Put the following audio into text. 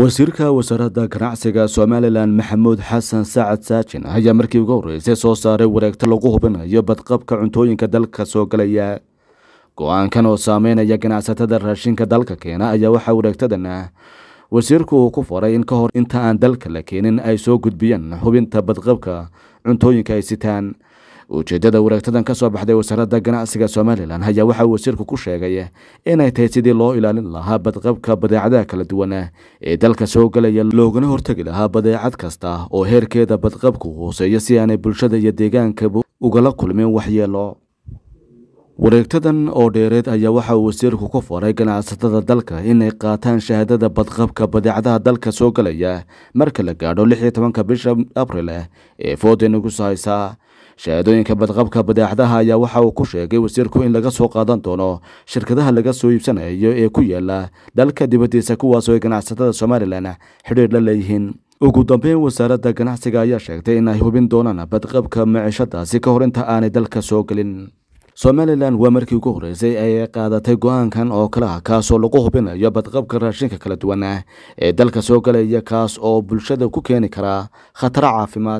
wasiirka wasaaradda ganacsiga somalilan maxamuud xasan sacad saajin ayaa markii ugu horreysay soo saaray wareegto lagu hubinayo badqabka cuntooyinka dalka soo galaya go-aankan oo saameynaya ganacsatada raashinka dalka keena ayaa waxaa wareegtadana ah. wasiirku uu ku faray in ka hor inta aan dalka la keenin ay soo gudbiyeen hubinta badqabka cuntooyinka ay sitaan ujeeddada wareegtadan ka soo baxday wasaaradda ganacsiga somalilan ayaa waxa wasiirku ku sheegay inay tahay sidii loo ilaalin lahaa badqabka badeecadaha kala duwan ee dalka soo galaya loogana hortegi lahaa badeecad kasta oo heerkeeda badqabku hooseeyo si aanay bulshada iyo deegaankaba ugala kulmin waxyeelo wareegtadan oo dheereed ayaa waxa uu wasiirku ku faray ganacsatada dalka inay qaataan shahaadada badqabka badeecadaha dalka soo galaya marka la gaadho lix iyo tobanka bisha abril ee fooden ugu sahaysaa shahaadooyinka badqabka badeecadaha ayaa waxa uu ku sheegay wasiirku in laga soo qaadan doono shirkadaha laga soo iibsanayo ee ku yaala dalka dibaddiisa kuwaasoo ay ganacsatada somalilan xidhiir la leeyihiin ugu dambeyn wasaaradda ganacsiga ayaa sheegtay in ay hubin doonaan badqabka micishadaasi ka hor inta aanay dalka soo gelin somalilan waa markii ugu horreysay ay qaadatay go-aankan oo kale ah kaas oo lagu hubinayo badqabka raashinka kala duwan ee dalka soo galaya kaas oo bulshada ku keeni karaa khataro caafimaad